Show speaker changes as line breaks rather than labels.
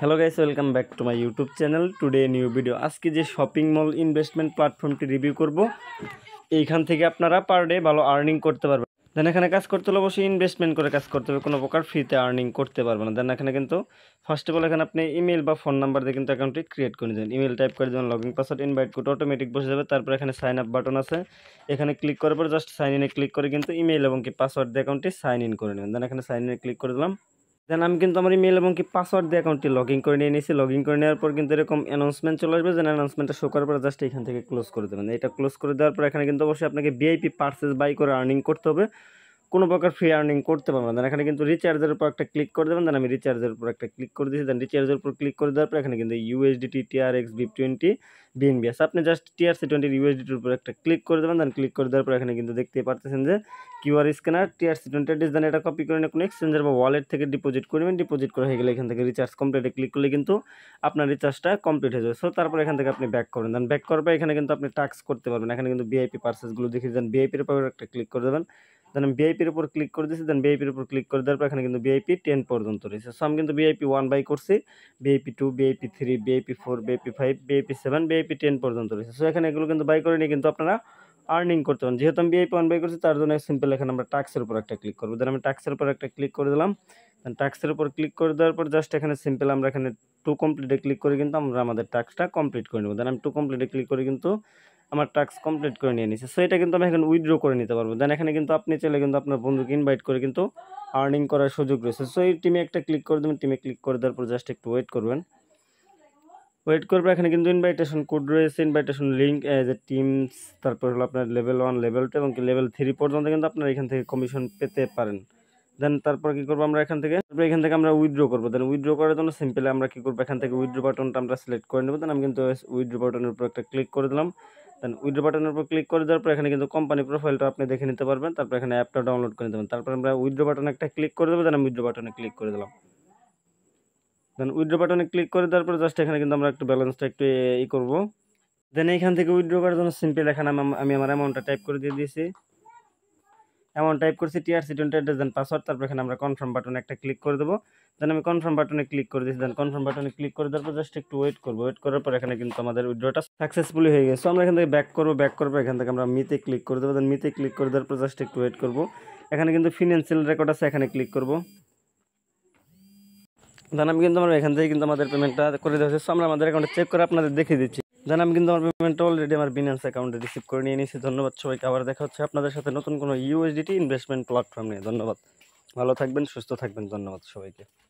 hello guys welcome back to my YouTube channel today new video আজকে যে shopping mall investment প্ল্যাটফর্মটি review করব এইখান থেকে আপনারা পার ডে ভালো আর্নিং করতে পারবেন দেন এখানে কাজ করতে হলে অবশ্যই ইনভেস্টমেন্ট করে কাজ করতে হবে কোনো প্রকার ফ্রিতে আর্নিং করতে পারবে না দেন এখানে কিন্তু ফার্স্ট অফ অল এখানে আপনি ইমেল বা ফোন নাম্বার দিয়ে কিন্তু অ্যাকাউন্টটি ক্রিয়েট করে দেবেন ইমেল টাইপ করে দেবেন লগিং পাসওয়ার্ড ইনভাইট করে অটোমেটিক বসে যাবে তারপর এখানে সাইন আপ বাটন আছে এখানে ক্লিক করার পর জাস্ট সাইন ইনে ক্লিক করে কিন্তু ইমেল এবং কি পাসওয়ার্ড দিয়ে অ্যাকাউন্টটি সাইন ইন করে নেবেন দেন এখানে সাইন ইনে ক্লিক করে দিলাম দেন আমি কিন্তু আমার ইমেল এবং কি পাসওয়ার্ড দিয়ে অ্যাকাউন্টটি লগ ইন করে নিয়ে নিয়েছি লগ ইন করে নেওয়ার পর কিন্তু এরকম অ্যানাউন্সমেন্ট চলে আসবে যেন অ্যানাউন্সমেন্টটা শো করার পর জাস্ট এখান থেকে ক্লোজ করে দেবেন এটা ক্লোজ করে দেওয়ার পর এখানে কিন্তু অবশ্যই আপনাকে ভিআইপি পার্সেস বাই করে আর্নিং করতে হবে কোনো প্রকার ফ্রি আর্নিং করতে পারবেন না এখানে কিন্তু রিচার্জের উপর একটা ক্লিক করে দেবেন দেন আমি রিচার্জের উপর একটা ক্লিক করে দিয়েছি দেন রিচার্জের উপর ক্লিক করে দেওয়ার পর এখানে কিন্তু USDT TRX B twenty BNBS আপনি জাস্ট টিআরসি টোয়েন্টির ইউএসডিটির উপর একটা ক্লিক করে দেবেন দেন ক্লিক করে দেওয়ার পর এখানে কিন্তু দেখতে পারতেছেন যে QR scanner TRC twenty then এটা কপি করে নিয়ে কোনো এক্সচেঞ্জের বা ওয়ালেট থেকে ডিপোজিট করবেন ডিপোজিট করে হয়ে গেলে এখান থেকে রিচার্জ কমপ্লিটে ক্লিক করলে কিন্তু আপনার রিচার্জটা কমপ্লিট হয়ে যাবে সো তারপর এখান থেকে আপনি ব্যাক করবেন দেন ব্যাক করার পর এখানে কিন্তু আপনি টাস্ক করতে পারবেন এখানে কিন্তু ভিআইপি পার্সেসগুলো দেখে দেন ভিআইপির উপর একটা ক্লিক করে দেবেন দেন ভিআইপির উপর ক্লিক করে দিয়েছি দেন ভিআইপির উপর ক্লিক করে দেওয়ার পর এখানে কিন্তু বিআইপি টেন পর্যন্ত রয়েছে সো আমি কিন্তু বিআইপি ওয়ান বাই করছি VIP two VIP three VIP four VIP five VIP seven VIP ten পর্যন্ত রয়েছে সো এখানে এগুলো কিন্তু বাই করে নিয়ে কিন্তু আপনারা আর্নিং করতে পারেন যেহেতু আমি ভিআইপি ওয়ান বাই করছি তার জন্য সিম্পল এখানে আমরা টাক্সের উপর একটা ক্লিক করবো দেন আমি ট্যাক্সের উপর একটা ক্লিক করে দিলাম দেন টাক্সের উপর ক্লিক করে দেওয়ার পর জাস্ট এখানে সিম্পল আমরা এখানে টু কমপ্লিটে ক্লিক করে কিন্তু আমরা আমাদের ট্যাক্সটা কমপ্লিট করে নেব দেন আমি টু কমপ্লিটে ক্লিক করে কিন্তু আমার টাস্ক কমপ্লিট করে নিয়ে নিছে সো এটা কিন্তু আমি এখন উইথড্রো করে নিতে পারবো দেন এখানে কিন্তু আপনি চাইলে কিন্তু আপনার বন্ধুকে ইনভাইট করে কিন্তু আর্নিং করার সুযোগ রয়েছে সো এই টিমে একটা ক্লিক করে দেবেন টিমে ক্লিক করে দেওয়ার পর জাস্ট একটু ওয়েট করবেন ওয়েট করবে এখানে কিন্তু ইনভাইটেশন কোড রয়েছে invitation link as a teams তারপর হলো আপনার লেভেল ওয়ান লেভেল টু এবং লেভেল থ্রি পর্যন্ত কিন্তু আপনার এখান থেকে কমিশন পেতে পারেন দেন তারপর কি করবো আমরা এখান থেকে তারপর এখান থেকে আমরা উইথড্র করবো দেন উইথড্র করার জন্য সিম্পলি আমরা কি করবো এখান থেকে উইথড্র বাটনটা আমরা সিলেক্ট করে নেবো দেন আমি কিন্তু উইথড্র বাটনের উপর একটা ক্লিক করে দিলাম দেন উইথড্র বাটনের উপর ক্লিক করে দেওয়ার পর এখানে কিন্তু কোম্পানি প্রোফাইলটা আপনি দেখে নিতে পারবেন তারপর এখানে অ্যাপটা ডাউনলোড করে দেবেন তারপর আমরা উইথড্র বাটনে একটা ক্লিক করে দেবো দেন আমি উইথড্র বাটনে ক্লিক করে দিলাম দেন উইথড্র বাটনে ক্লিক করে দেওয়ার পর জাস্ট এখানে কিন্তু আমরা একটু ব্যালেন্সটা একটু ই করবো দেন এখান থেকে উইথড্র করার জন্য সিম্পল এখানে আমি আমার অ্যামাউন্টটা টাইপ করে দিয়ে দিয়েছি এমন টাইপ করছি TRC twenty eight then password তারপর এখানে আমরা কনফার্ম বাটনে একটা ক্লিক করে দেবো দেন আমি কনফার্ম বাটনে ক্লিক করে দিয়েছি দেন কনফার্ম বাটনে ক্লিক করে দেওয়ার পর জাস্ট একটু ওয়েট করবো ওয়েট করার পর এখানে কিন্তু আমাদের উইড্রোটা সাকসেসফুলি হয়ে গেছে আমরা এখান থেকে ব্যাক করবো ব্যাক করবো এখান থেকে আমরা মিতে ক্লিক করে দেবো দেন মিতে ক্লিক করে দেওয়ার পর জাস্ট একটু ওয়েট করবো এখানে কিন্তু ফিনান্সিয়াল রেকর্ড আছে এখানে ক্লিক করবো দেন আমি কিন্তু আমরা এখান থেকে কিন্তু আমাদের পেমেন্টটা করে দেওয়া হচ্ছে আমরা আমাদের অ্যাকাউন্টে চেক করে আপনাদের দেখিয়ে দিচ্ছি জান আমি কিন্তু আমার পেমেন্ট অলরেডি আমার বিনান্স অ্যাকাউন্টে রিসিভ করে নিয়ে নিয়েছি ধন্যবাদ সবাইকে আবার দেখা হচ্ছে আপনাদের সাথে নতুন কোনো ইউএসডিটি ইনভেস্টমেন্ট প্ল্যাটফর্ম নিয়ে ধন্যবাদ ভালো থাকবেন সুস্থ থাকবেন ধন্যবাদ সবাইকে